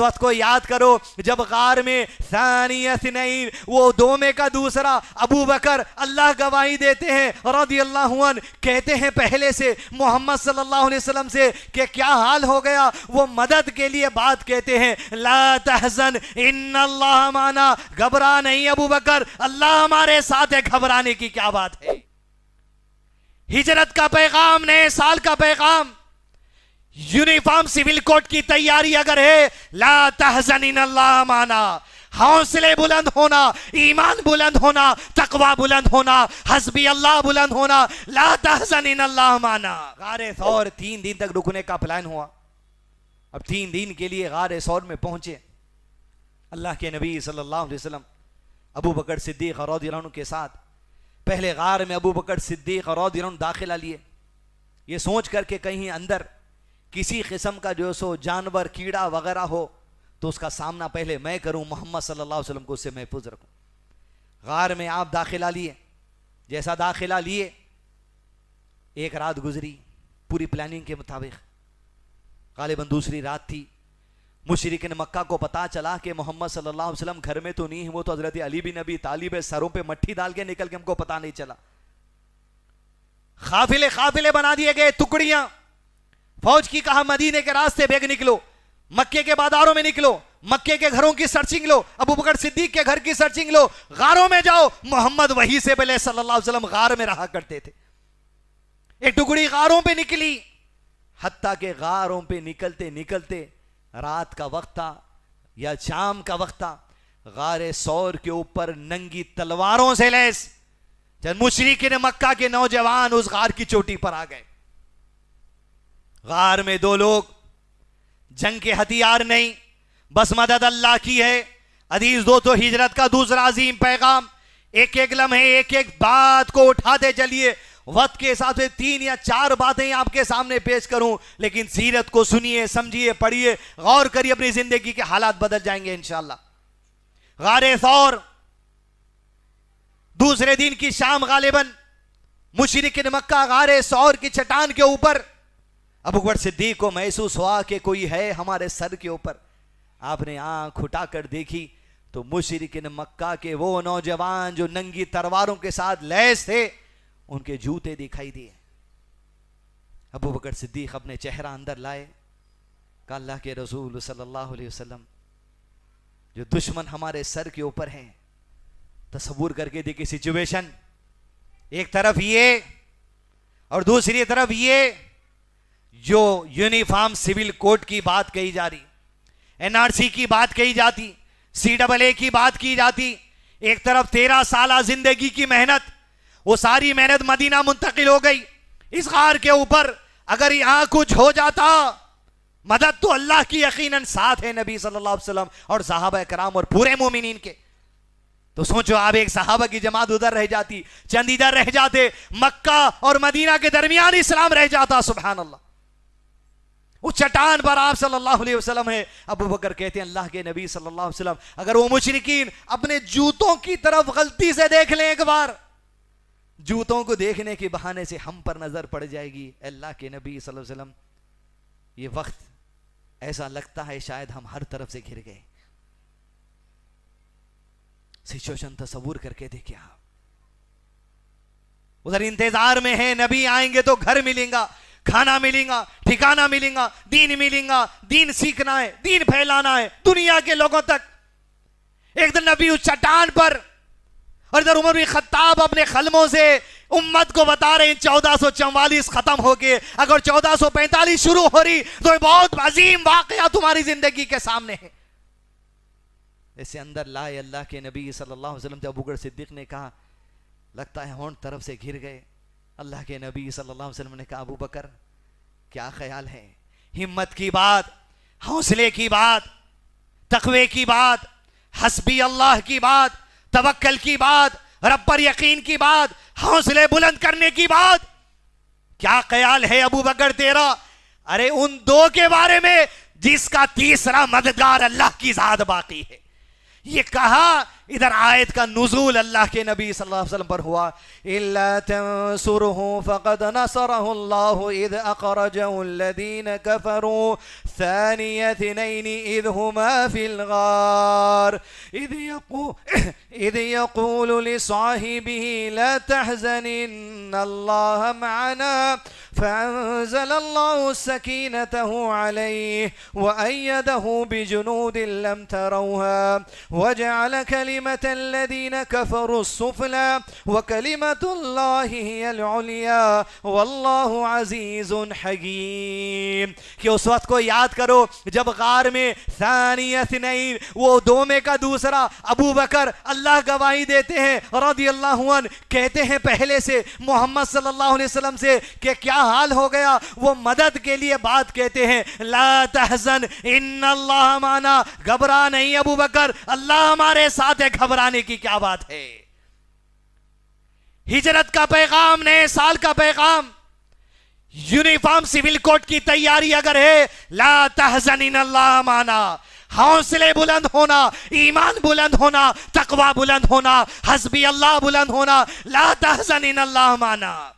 वक्त को याद करो जब गार में सानियन वो दोमे का दूसरा अबू बकर अल्लाह गवाही देते हैं रदी कहते हैं पहले से मोहम्मद सल्लाम से कि क्या हाल हो गया वो मदद के लिए बात कहते हैं ला इन अल्लाह माना घबरा नहीं अबू बकर अल्लाह हमारे साथ है घबराने की क्या बात है हिजरत का पैगाम नए साल का पैगाम यूनिफॉर्म सिविल कोड की तैयारी अगर है ला तहजन अल्लाह माना हौसले बुलंद होना ईमान बुलंद होना तकवा बुलंद होना हसबी अल्लाह बुलंद होना ला तहजन अल्लाह माना गार सौर तीन दिन तक रुकने का प्लान हुआ अब तीन दिन के लिए गार सौर में पहुंचे अल्लाह के नबी सल्लाम अबू बकर सिद्दीक रौद के साथ पहले गार में अबू बकर सिद्दीक रौद दाखिला लिए ये सोच करके कहीं अंदर किसी किस्म का जो सो जानवर कीड़ा वगैरह हो तो उसका सामना पहले मैं करूं मोहम्मद सल्लल्लाहु अलैहि वसल्लम को उससे महफूज रखूं गार में आप दाखिला लिए जैसा दाखिला लिए एक रात गुजरी पूरी प्लानिंग के मुताबिक गालिबन दूसरी रात थी मुशरक ने मक्का को पता चला कि मोहम्मद सल्लल्लाहु अलैहि वसल्लम घर में तो नहीं है वो तो हजरत अली बिन नबी तालिब है सरों पे मट्टी डाल के निकल के हमको पता नहीं चला खाफिले खाफिले बना दिए गए टुकड़ियां फौज की कहा मदीने के रास्ते बेग निकलो मक्के के बाजारों में निकलो मक्के के घरों की सर्चिंग लो अबू बकर सिद्दीक के घर की सर्चिंग लो गारों में जाओ मोहम्मद वही से पहले सल्लल्लाहु अलैहि वसल्लम गार में रहा करते थे एक टुकड़ी गारों पे निकली हत्ता के गारों पे निकलते निकलते रात का वक्त था या शाम का वक्त था गारे सौर के ऊपर नंगी तलवारों से लैस जब मुशरक ने मक्का के नौजवान उस गार की चोटी पर आ गए गार में दो लोग जंग के हथियार नहीं बस मदद अल्लाह की है अदीज दो तो हिजरत का दूसरा अजीम पैगाम एक एक लम्हे एक एक बात को उठाते चलिए वक्त के हिसाब से तीन या चार बातें आपके सामने पेश करूं लेकिन सीरत को सुनिए समझिए पढ़िए गौर करिए अपनी जिंदगी के हालात बदल जाएंगे इंशाला गारे सौर दूसरे दिन की शाम गालिबन मुशरक मक्का गारे सौर की चटान के ऊपर अब अकबर सिद्दीक को महसूस हुआ कि कोई है हमारे सर के ऊपर आपने आंख उठाकर देखी तो मुशरकिन मक्का के वो नौजवान जो नंगी तलवारों के साथ लैस थे उनके जूते दिखाई दिए अबू बकर सिद्दीक अपने चेहरा अंदर लाए का अल्लाह के रसूल सल्लल्लाहु अलैहि वसल्लम जो दुश्मन हमारे सर के ऊपर हैं तस्वूर करके देखी सिचुएशन एक तरफ ये और दूसरी तरफ ये जो यूनिफॉर्म सिविल कोड की बात कही जा रही एनआरसी की बात कही जाती सी डबल ए की बात की जाती एक तरफ तेरह साल जिंदगी की मेहनत वो सारी मेहनत मदीना मुंतकिल हो गई इस गार के ऊपर अगर यहां कुछ हो जाता मदद तो अल्लाह की यकीनन साथ है नबी सल्लल्लाहु अलैहि वसल्लम और साहब कराम और पूरे मोमिन के तो सोचो आप एक साहबा की जमात उधर रह जाती चंद इधर रह जाते मक्का और मदीना के दरमियान इस्लाम रह जाता सुबह अल्लाह उस चट्टान पर आप सल्लल्लाहु अलैहि वसल्लम है अबू बकर कहते हैं अल्लाह के नबी सल्लल्लाहु अलैहि वसल्लम अगर वो मुशरकिन अपने जूतों की तरफ गलती से देख लें एक बार जूतों को देखने के बहाने से हम पर नजर पड़ जाएगी अल्लाह के नबी सल्लल्लाहु अलैहि वसल्लम ये वक्त ऐसा लगता है शायद हम हर तरफ से घिर गए सिचुएशन तस्वूर करके देखिए आप उधर इंतजार में है नबी आएंगे तो घर मिलेगा खाना मिलेगा ठिकाना मिलेगा दीन मिलेगा दीन सीखना है दीन फैलाना है दुनिया के लोगों तक एक दिन नबी उस चट्टान पर और इधर उमर खत्ताब अपने खलमों से उम्मत को बता रहे हैं चौदह सौ चौवालीस खत्म हो गए अगर चौदह सौ पैंतालीस शुरू हो रही तो ये बहुत अजीम वाकया तुम्हारी जिंदगी के सामने है ऐसे अंदर लाए अल्लाह के नबी सल्लल्लाहु अलैहि वसल्लम से अबूगर सिद्दीक ने कहा लगता है होंठ तरफ से घिर गए अल्लाह के नबी सल्लल्लाहु अलैहि वसल्लम ने कहा अबू बकर क्या ख्याल है हिम्मत की बात हौसले की बात तकवे की बात हसबी अल्लाह की बात तवक्ल की बात रबर यकीन की बात हौसले बुलंद करने की बात क्या ख्याल है अबू बकर तेरा अरे उन दो के बारे में जिसका तीसरा मददगार अल्लाह की जात बाकी है ये कहा آیت کا نزول اللہ کے نبی صلی اللہ علیہ وسلم پر ہوا الا तंसुरहु فقد نصره الله اذ अखरजहु الذين كفروا ثاني اثنين إذ هما في الغار إذ يقول, إذ يقول لصاحبه لا تحزن إن الله معنا فأنزل الله سكينته عليه وأيده بجنود لم تروها وجعل كلمة كلمة الذين كفروا السفلى وكلمة الله هي العليا والله عزيز حكيم कि उस वक्त को याद करो जब गार में सानियत नहीं वो दो में का दूसरा अबू बकर अल्लाह गवाही देते हैं रदी अल्लाह कहते हैं पहले से मोहम्मद सल्लल्लाहु अलैहि वसल्लम से कि क्या हाल हो गया वो मदद के लिए बात कहते हैं ला तहजन इन माना घबरा नहीं अबू बकर अल्लाह हमारे साथ है में घबराने की क्या बात है हिजरत का पैगाम नए साल का पैगाम यूनिफॉर्म सिविल कोड की तैयारी अगर है ला तहजन अल्लाह माना हौसले बुलंद होना ईमान बुलंद होना तकवा बुलंद होना हसबी अल्लाह बुलंद होना ला तहजन अल्लाह माना